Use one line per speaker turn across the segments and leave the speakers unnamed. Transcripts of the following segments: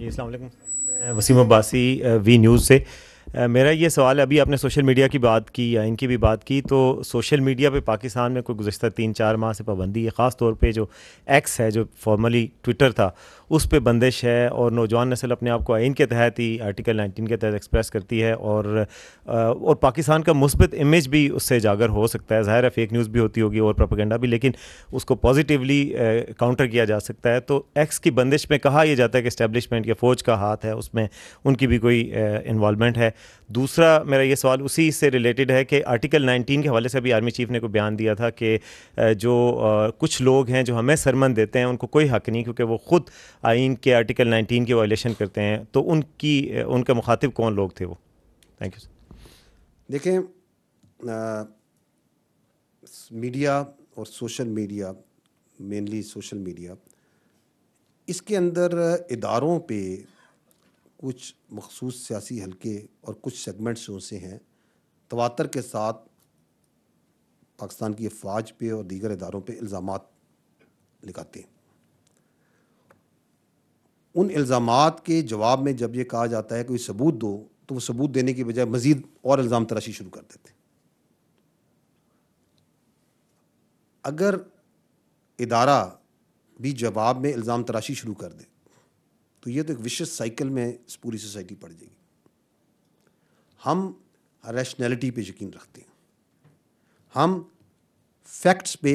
जी अस्सलाम Wasim Abbasi V news से मेरा ये सवाल है अभी आपने सोशल मीडिया की बात की या इनकी भी बात की तो सोशल मीडिया पे पाकिस्तान में कोई गुजशत तीन चार माह से पाबंदी है ख़ास तौर पे जो एक्स है जो फॉर्मली ट्विटर था उस पर बंदिश है और नौजवान नस्ल अपने आप को आइन के तहत ही आर्टिकल नाइनटीन के तहत एक्सप्रेस करती है और और पाकिस्तान का मुस्बत इमेज भी उससे उजागर हो सकता है ज़ाहिर है फेक न्यूज़ भी होती होगी और प्रोपागेंडा भी लेकिन उसको पॉजिटिवली काउंटर किया जा सकता है तो एक्स की बंदिश में कहा यह जाता है कि इस्टेबलिशमेंट या फ़ौज का हाथ है उसमें उनकी भी कोई इन्वॉलमेंट है दूसरा मेरा ये सवाल उसी से रिलेटेड है कि आर्टिकल 19 के हवाले से अभी आर्मी चीफ ने कोई बयान दिया था कि जो कुछ लोग हैं जो हमें सरमन देते हैं उनको कोई हक नहीं क्योंकि वो ख़ुद आइन के आर्टिकल 19 के वायलेशन करते हैं तो उनकी उनका मुखातिब कौन लोग थे वो थैंक यू देखें मीडिया और social media mainly social media इसके अंदर इदारों पे कुछ मखसूस सियासी हलके और कुछ सेगमेंट्स से हैं तवातर के साथ पाकिस्तान की अफवाज पे और दीगर इदारों पर इल्ज़ाम लगाते हैं उन इल्ज़ाम के जवाब में जब ये कहा जाता है कोई सबूत दो तो वो सबूत देने की बजाय मज़ीद और इल्ज़ाम तराशी शुरू कर देते अगर इदारा भी जवाब में इल्ज़ाम तराशी शुरू कर दे तो ये तो एक विशेष साइकिल में पूरी सोसाइटी पड़ जाएगी हम रैशनैलिटी पे यकीन रखते हैं हम फैक्ट्स पे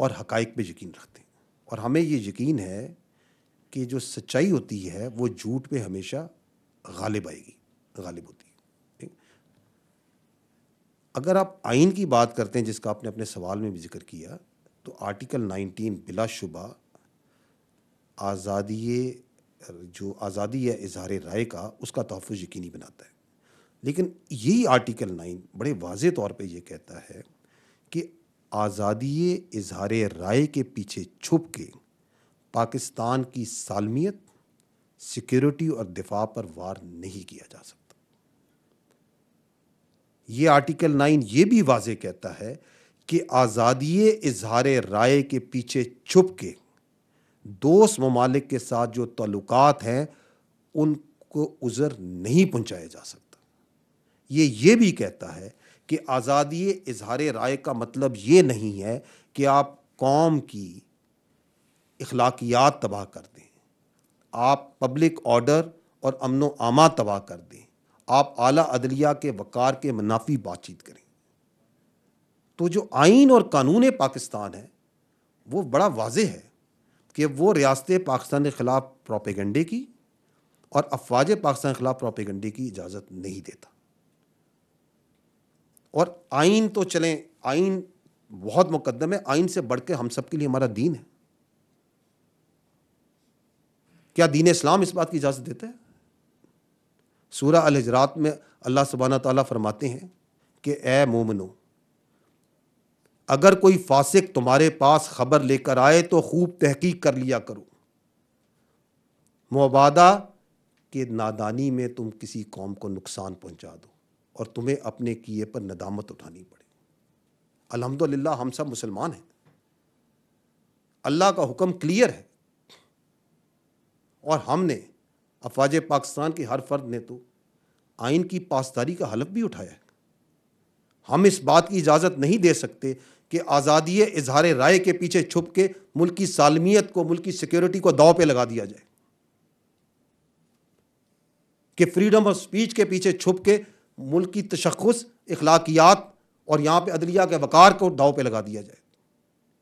और हकाइक पे यकीन रखते हैं और हमें ये यकीन है कि जो सच्चाई होती है वो झूठ पे हमेशा गालिब आएगी गालिब होती है अगर आप आइन की बात करते हैं जिसका आपने अपने सवाल में भी जिक्र किया तो आर्टिकल 19 बिलाशुबा आज़ादी जो आज़ादी है इजहार राय का उसका तहफ़ यकीनी बनाता है लेकिन यही आर्टिकल नाइन बड़े वाज तौर पर यह कहता है कि आज़ादी इजहार राय के पीछे छुप के पाकिस्तान की सालमियत सिक्योरिटी और दिफा पर वार नहीं किया जा सकता ये आर्टिकल नाइन ये भी वाज कहता है कि आज़ादी इजहार राय के पीछे छुप के दोस्त ममालिक के साथ जो तल्लुक़ हैं उनको उज़र नहीं पहुँचाया जा सकता ये ये भी कहता है कि आज़ादी इजहार राय का मतलब ये नहीं है कि आप कौम की अखलाकियात तबाह कर दें आप पब्लिक ऑर्डर और अमन आमा तबाह कर दें आप आला अदलिया के वक़ार के मुनाफी बातचीत करें तो जो आइन और कानून पाकिस्तान है वो बड़ा वाज है कि वो रियासत पाकिस्तान के ख़िलाफ़ प्रोपेगंडे की और अफवाज पाकिस्तान के ख़िलाफ़ प्रोपेगंडे की इजाज़त नहीं देता और आइन तो चलें आइन बहुत मुकदम है आइन से बढ़ के हम सब के लिए हमारा दीन है क्या दीन इस्लाम इस बात की इजाज़त देता है सूर्य अलजरात में अल्लाह सुबहाना तला फरमाते हैं कि ए मोमनो अगर कोई फासिक तुम्हारे पास खबर लेकर आए तो खूब तहकीक कर लिया करो मुबादा के नादानी में तुम किसी कौम को नुकसान पहुंचा दो और तुम्हें अपने किए पर नदामत उठानी पड़े अलहमदिल्ला हम सब मुसलमान हैं अल्लाह का हुक्म क्लियर है और हमने अफवाज पाकिस्तान के हर फर्द ने तो आइन की पासदारी का हलफ भी उठाया है हम इस बात की इजाज़त नहीं दे सकते कि आज़ादी इजहार राय के पीछे छुप के मुल्क की सालमियत को मुल्क की सिक्योरिटी को दाव पे लगा दिया जाए कि फ्रीडम ऑफ स्पीच के पीछे छुप के मुल्क की तशखस इखलाकियात और यहाँ पे अदलिया के वकार को दाव पे लगा दिया जाए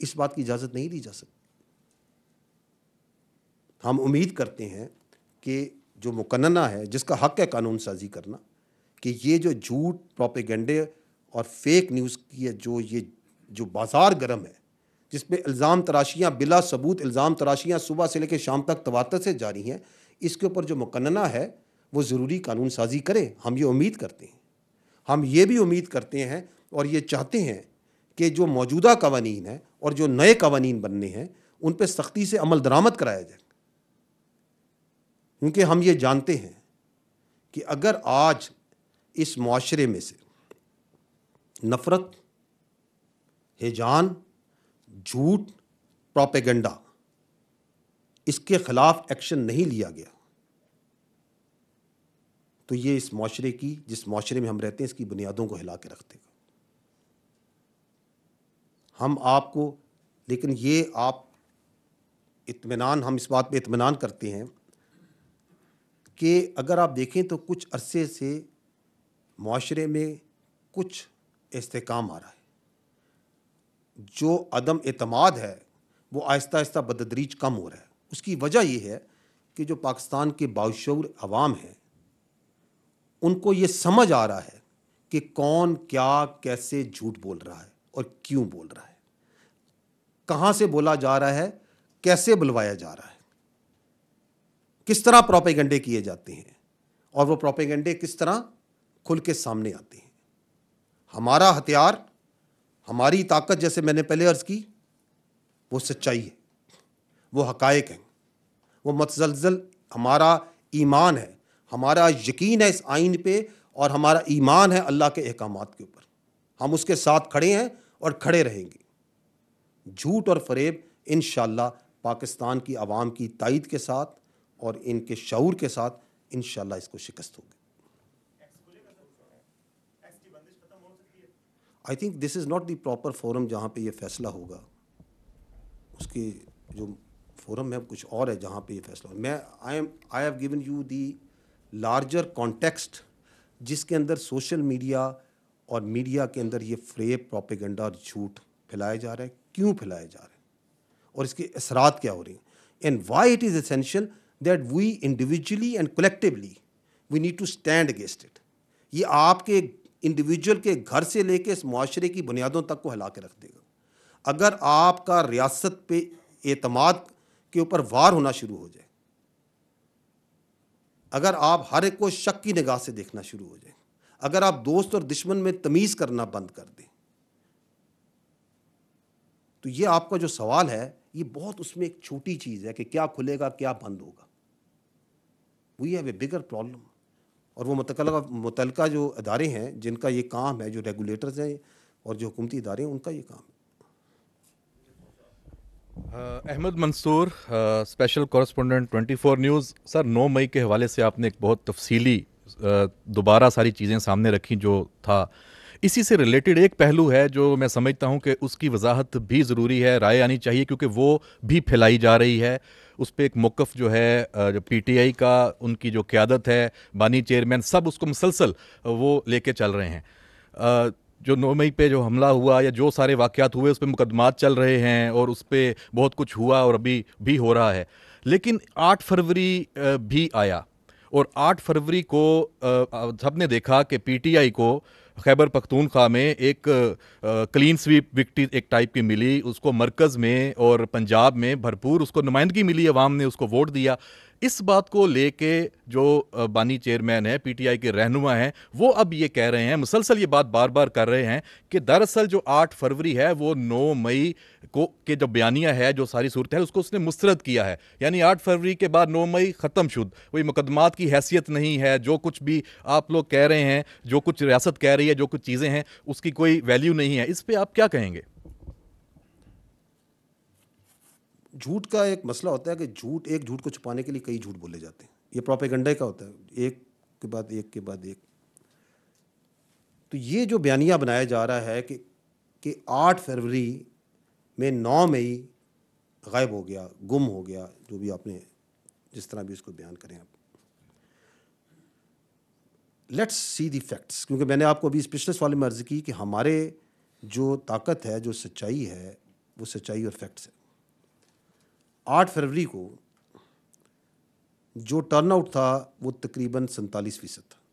इस बात की इजाज़त नहीं दी जा सकती हम उम्मीद करते हैं कि जो मुकन्ना है जिसका हक है कानून साजी करना कि ये जो झूठ प्रोपेगेंडे और फेक न्यूज़ की जो ये जो बाज़ार गर्म है जिसमें इल्ज़ाम तराशियाँ बिला सबूत इल्ज़ाम तराशियाँ सुबह से लेकर शाम तक तवातर से जारी हैं इसके ऊपर जो मुकन्ना है वो ज़रूरी कानून साजी करें हम ये उम्मीद करते हैं हम ये भी उम्मीद करते हैं और ये चाहते हैं कि जो मौजूदा कवानी हैं और जो नए कवानी बनने हैं उन पर सख्ती से अमल दरामद कराया जाए क्योंकि हम ये जानते हैं कि अगर आज इस माशरे में से नफ़रत हे जान झूठ प्रोपेगेंडा इसके खिलाफ एक्शन नहीं लिया गया तो ये इस माशरे की जिस माशरे में हम रहते हैं इसकी बुनियादों को हिला के रख देगा हम आपको लेकिन ये आप इतमान हम इस बात पे इतमान करते हैं कि अगर आप देखें तो कुछ अरसे से माशरे में कुछ इसकाम आ रहा है जो अदम अतमाद है वो आहिस्ता आहिस्ता बददरीज कम हो रहा है उसकी वजह यह है कि जो पाकिस्तान के बाशूर अवाम हैं उनको ये समझ आ रहा है कि कौन क्या कैसे झूठ बोल रहा है और क्यों बोल रहा है कहाँ से बोला जा रहा है कैसे बुलवाया जा रहा है किस तरह प्रोपेगेंडे किए जाते हैं और वो प्रोपेगेंडे किस तरह खुल के सामने आते हैं हमारा हथियार हमारी ताकत जैसे मैंने पहले अर्ज़ की वो सच्चाई है वो हकायक हैं वो मतजलजल हमारा ईमान है हमारा यकीन है इस आइन पे और हमारा ईमान है अल्लाह के अहकाम के ऊपर हम उसके साथ खड़े हैं और खड़े रहेंगे झूठ और फरेब इन पाकिस्तान की आवाम की तइद के साथ और इनके शूर के साथ इन इसको शिकस्त होगी I think this is not the proper forum जहाँ पे ये फैसला होगा उसके जो फोरम है कुछ और है जहाँ पे ये फैसला होगा मैं I am I have given you the larger context जिसके अंदर सोशल मीडिया और मीडिया के अंदर ये फ्रेप प्रोपेगेंडा और झूठ फैलाए जा रहे हैं क्यों फैलाए जा रहे हैं और इसके असरात क्या हो रहे हैं and why it is essential that we individually and collectively we need to stand against it ये आपके इंडिविजुअल के घर से लेके इस माशरे की बुनियादों तक को हिला के रख देगा अगर आपका रियासत पे एतमाद के ऊपर वार होना शुरू हो जाए अगर आप हर एक को शक की निगाह से देखना शुरू हो जाए अगर आप दोस्त और दुश्मन में तमीज़ करना बंद कर दें तो ये आपका जो सवाल है ये बहुत उसमें एक छोटी चीज़ है कि क्या खुलेगा क्या बंद होगा we have a bigger problem और वो मुतल मुतलका जो अदारे हैं जिनका ये काम है जो रेगुलेटर्स हैं और जो हुकूमती इदारे हैं उनका ये काम
है Ahmad Mansoor special correspondent 24 news sir 9 मई के हवाले से आपने एक बहुत तफसीली दोबारा सारी चीज़ें सामने रखी जो था इसी से रिलेटेड एक पहलू है जो मैं समझता हूँ कि उसकी वजाहत भी ज़रूरी है राय आनी चाहिए क्योंकि वो भी फैलाई जा रही है उस पर एक मौक़ जो है जो पी टी आई का उनकी जो क्यादत है बानी चेयरमैन सब उसको मुसलसल वो ले कर चल रहे हैं जो नौ मई पे जो हमला हुआ या जो सारे वाक़ हुए उस पर मुकदमात चल रहे हैं और उस पर बहुत कुछ हुआ और अभी भी हो रहा है लेकिन आठ फरवरी भी आया और आठ फरवरी को सबने देखा कि पीटीआई को खैबर पख्तूनख्वा में एक क्लीन स्वीप विक्ट्री एक टाइप की मिली उसको मरकज़ में और पंजाब में भरपूर उसको नुमाइंदगी मिली अवाम ने उसको वोट दिया इस बात को लेके जो बानी चेयरमैन है पीटीआई के रहनुमा हैं वो अब ये कह रहे हैं मुसलसल ये बात बार बार कर रहे हैं कि दरअसल जो 8 फरवरी है वो 9 मई को के जो बयानिया है जो सारी सूरत है उसको उसने मुस्रद किया है यानी 8 फरवरी के बाद 9 मई ख़त्म शुद्ध कोई मुकदमात की हैसियत नहीं है जो कुछ भी आप लोग कह रहे हैं जो कुछ रियासत कह रही है जो कुछ चीज़ें हैं उसकी कोई वैल्यू नहीं है इस पर आप क्या कहेंगे झूठ का एक मसला होता
है कि झूठ एक झूठ को छुपाने के लिए कई झूठ बोले जाते हैं ये प्रोपेगंडे का होता है एक के बाद एक के बाद एक तो ये जो बयानिया बनाया जा रहा है कि कि आठ फरवरी में नौ मई गायब हो गया गुम हो गया जो भी आपने जिस तरह भी इसको बयान करें आप लेट्स सी दी फैक्ट्स क्योंकि मैंने आपको अभी इस पिछले सवाल में अर्ज़ की कि हमारे जो ताकत है जो सच्चाई है वो सच्चाई और फैक्ट्स है आठ फरवरी को जो टर्नआउट था वो तकरीबन सैंतालीस फीसद था